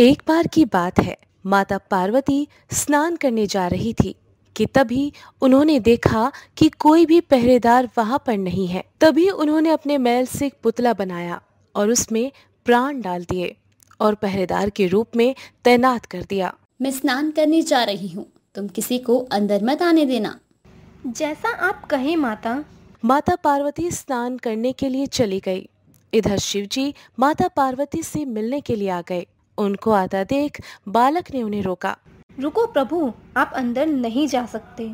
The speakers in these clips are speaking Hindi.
एक बार की बात है माता पार्वती स्नान करने जा रही थी कि तभी उन्होंने देखा कि कोई भी पहरेदार वहां पर नहीं है तभी उन्होंने अपने मैल से पुतला बनाया और उसमें प्राण डाल दिए और पहरेदार के रूप में तैनात कर दिया मैं स्नान करने जा रही हूँ तुम किसी को अंदर मत आने देना जैसा आप कहे माता माता पार्वती स्नान करने के लिए चली गई इधर शिवजी माता पार्वती से मिलने के लिए आ गए उनको आता देख बालक ने उन्हें रोका रुको प्रभु आप अंदर नहीं जा सकते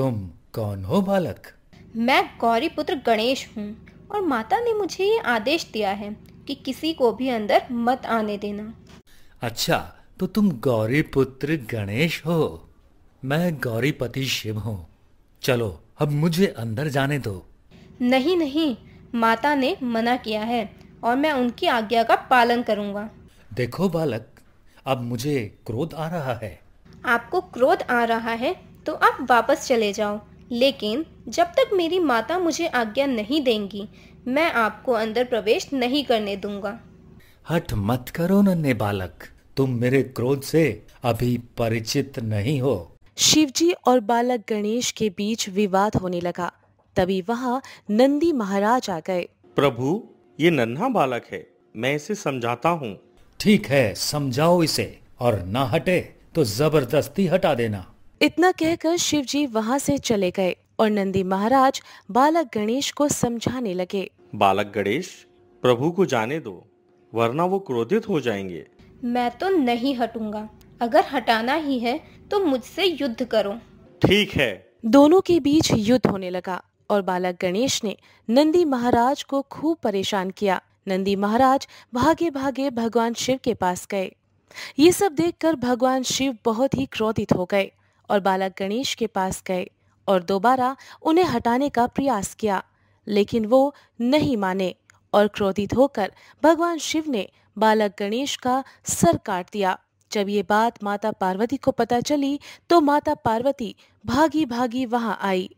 तुम कौन हो बालक मैं गौरी पुत्र गणेश हूँ और माता ने मुझे ये आदेश दिया है कि किसी को भी अंदर मत आने देना अच्छा तो तुम गौरी पुत्र गणेश हो मैं गौरीपति शिव हूँ चलो अब मुझे अंदर जाने दो नहीं नहीं माता ने मना किया है और मैं उनकी आज्ञा का पालन करूँगा देखो बालक अब मुझे क्रोध आ रहा है आपको क्रोध आ रहा है तो आप वापस चले जाओ लेकिन जब तक मेरी माता मुझे आज्ञा नहीं देंगी मैं आपको अंदर प्रवेश नहीं करने दूंगा हट मत करो नन्हे बालक तुम मेरे क्रोध से अभी परिचित नहीं हो शिवजी और बालक गणेश के बीच विवाद होने लगा तभी वहाँ नंदी महाराज आ गए प्रभु ये नन्हा बालक है मैं इसे समझाता हूँ ठीक है समझाओ इसे और ना हटे तो जबरदस्ती हटा देना इतना कहकर शिव जी वहाँ से चले गए और नंदी महाराज बालक गणेश को समझाने लगे बालक गणेश प्रभु को जाने दो वरना वो क्रोधित हो जाएंगे मैं तो नहीं हटूंगा अगर हटाना ही है तो मुझसे युद्ध करो ठीक है दोनों के बीच युद्ध होने लगा और बालक गणेश ने नंदी महाराज को खूब परेशान किया नंदी महाराज भागे भागे भगवान शिव के पास गए ये सब देखकर भगवान शिव बहुत ही क्रोधित हो गए और बालक गणेश के पास गए और दोबारा उन्हें हटाने का प्रयास किया लेकिन वो नहीं माने और क्रोधित होकर भगवान शिव ने बालक गणेश का सर काट दिया जब ये बात माता पार्वती को पता चली तो माता पार्वती भागी भागी वहां आई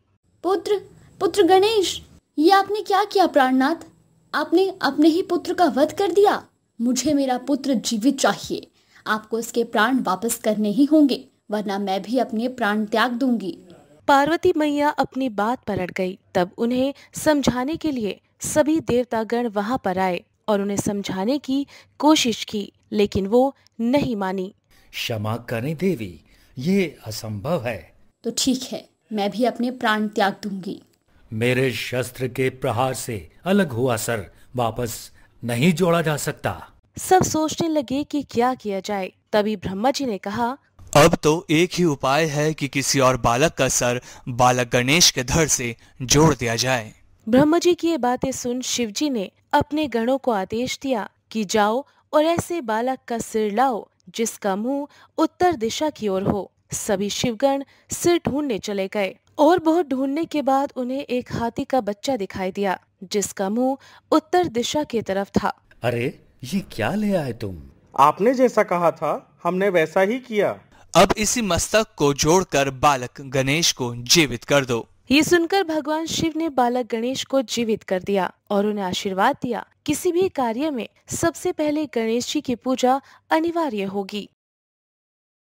पुत्र पुत्र गणेश ये आपने क्या किया प्राणनाथ आपने अपने ही पुत्र का वध कर दिया मुझे मेरा पुत्र जीवित चाहिए आपको इसके प्राण वापस करने ही होंगे वरना मैं भी अपने प्राण त्याग दूंगी पार्वती मैया अपनी बात पर अड़ गई तब उन्हें समझाने के लिए सभी देवतागण वहां पर आए और उन्हें समझाने की कोशिश की लेकिन वो नहीं मानी क्षमा करें देवी ये असंभव है तो ठीक है मैं भी अपने प्राण त्याग दूंगी मेरे शस्त्र के प्रहार से अलग हुआ सर वापस नहीं जोड़ा जा सकता सब सोचने लगे कि क्या किया जाए तभी ब्रह्मा जी ने कहा अब तो एक ही उपाय है कि किसी और बालक का सर बालक गणेश के धड़ से जोड़ दिया जाए ब्रह्मा जी की ये बातें सुन शिव जी ने अपने गणों को आदेश दिया कि जाओ और ऐसे बालक का सिर लाओ जिसका मुंह उत्तर दिशा की ओर हो सभी शिवगण सिर ढूंढने चले गए और बहुत ढूंढने के बाद उन्हें एक हाथी का बच्चा दिखाई दिया जिसका मुंह उत्तर दिशा की तरफ था अरे ये क्या ले आए तुम आपने जैसा कहा था हमने वैसा ही किया अब इसी मस्तक को जोड़कर बालक गणेश को जीवित कर दो ये सुनकर भगवान शिव ने बालक गणेश को जीवित कर दिया और उन्हें आशीर्वाद दिया किसी भी कार्य में सबसे पहले गणेश जी की पूजा अनिवार्य होगी